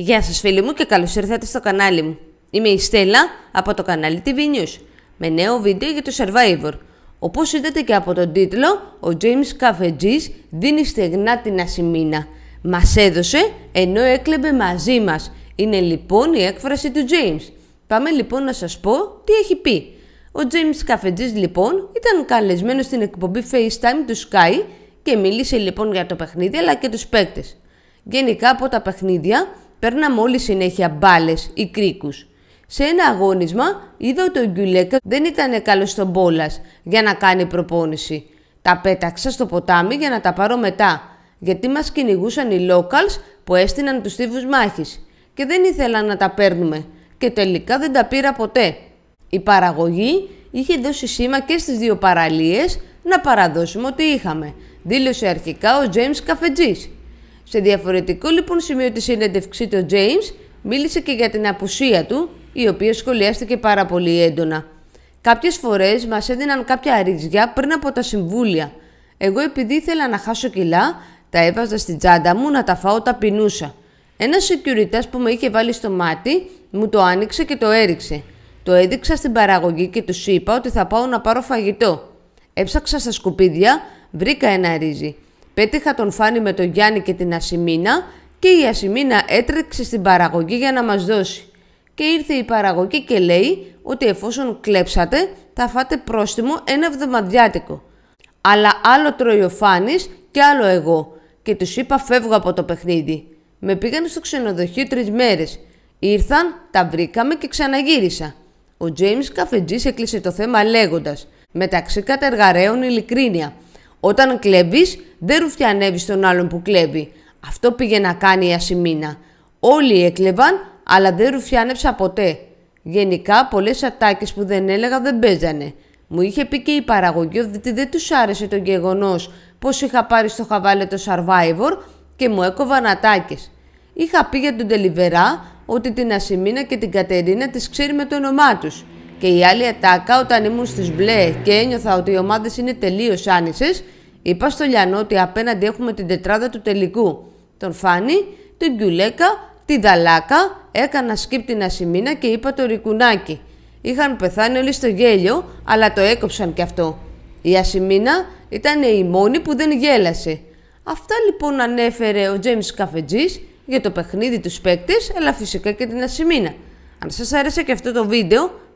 Γεια σας φίλοι μου και καλώς ήρθατε στο κανάλι μου. Είμαι η Στέλλα από το κανάλι TV News με νέο βίντεο για το Survivor. Όπως είδατε και από τον τίτλο, ο James Καφετζής δίνει στεγνά την ασημίνα. Μας έδωσε ενώ έκλεμπε μαζί μας. Είναι λοιπόν η έκφραση του James. Πάμε λοιπόν να σας πω τι έχει πει. Ο James Καφετζής λοιπόν ήταν καλεσμένος στην εκπομπή FaceTime του Sky και μίλησε λοιπόν για το παιχνίδι αλλά και τους παίκτες. Γενικά από τα παιχνίδια Παίρναμε όλοι συνέχεια μπάλες ή κρίκους. Σε ένα αγώνισμα είδα ότι ο Γκιουλέκα δεν ήταν καλός στον μπόλας για να κάνει προπόνηση. Τα πέταξα στο ποτάμι για να τα πάρω μετά, γιατί μας κυνηγούσαν οι locals που έστειναν τους τύφους μάχης και δεν ήθελαν να τα παίρνουμε και τελικά δεν τα πήρα ποτέ. Η παραγωγή είχε δώσει σήμα και στις δύο παραλίες να παραδώσουμε ό,τι είχαμε, δήλωσε αρχικά ο James Καφετζής. Σε διαφορετικό λοιπόν σημείο της συνέντευξής του, ο James μίλησε και για την απουσία του, η οποία σχολιάστηκε πάρα πολύ έντονα. Κάποιες φορές μας έδιναν κάποια ρυζιά πριν από τα συμβούλια. Εγώ επειδή ήθελα να χάσω κιλά, τα έβαζα στην τσάντα μου να τα φάω τα πεινούσα. Ένας security που με είχε βάλει στο μάτι, μου το άνοιξε και το έριξε. Το έδειξα στην παραγωγή και τους είπα ότι θα πάω να πάρω φαγητό. Έψαξα στα σκουπίδια, βρήκα ένα ρύζι. Πέτυχα τον Φάνη με τον Γιάννη και την Ασημίνα και η Ασημίνα έτρεξε στην παραγωγή για να μας δώσει. Και ήρθε η παραγωγή και λέει ότι εφόσον κλέψατε θα φάτε πρόστιμο ένα βδομαδιάτικο. Αλλά άλλο τρώει ο Φάνης και άλλο εγώ και τους είπα φεύγω από το παιχνίδι. Με πήγαν στο ξενοδοχείο τρεις μέρες. Ήρθαν, τα βρήκαμε και ξαναγύρισα. Ο Τζέιμ Καφετζής έκλεισε το θέμα λέγοντας: Μεταξύ κατεργαραίων ειλικρίνεια. Όταν κλέβεις, δεν ρουφιανεύεις τον άλλον που κλέβει. Αυτό πήγε να κάνει η Ασημίνα. Όλοι έκλεβαν, αλλά δεν ρουφιάνεψα ποτέ. Γενικά, πολλές ατάκες που δεν έλεγα δεν παίζανε. Μου είχε πει και η παραγωγή ότι δεν τους άρεσε το γεγονός πως είχα πάρει στο χαβάλε το survivor και μου έκοβαν ατάκες. Είχα πει για τον Τελιβερά ότι την Ασημίνα και την Κατερίνα τις ξέρει με το όνομά τους και η άλλη ατάκα όταν ήμουν στις μπλε και ένιωθα ότι οι ομάδες είναι τελείως άνησες, είπα στο Λιανό ότι απέναντι έχουμε την τετράδα του τελικού. Τον Φάνη, την Κιουλέκα, την Δαλάκα, έκανα σκύπ την Ασημίνα και είπα το Ρικουνάκι. Είχαν πεθάνει όλοι στο γέλιο, αλλά το έκοψαν κι αυτό. Η Ασημίνα ήταν η μόνη που δεν γέλασε. Αυτά λοιπόν ανέφερε ο Τζέιμς Καφετζής για το παιχνίδι τους παίκτες, αλλά φυσικά και την Ασημίνα. Αν σας άρεσε και αυτό το βίντεο,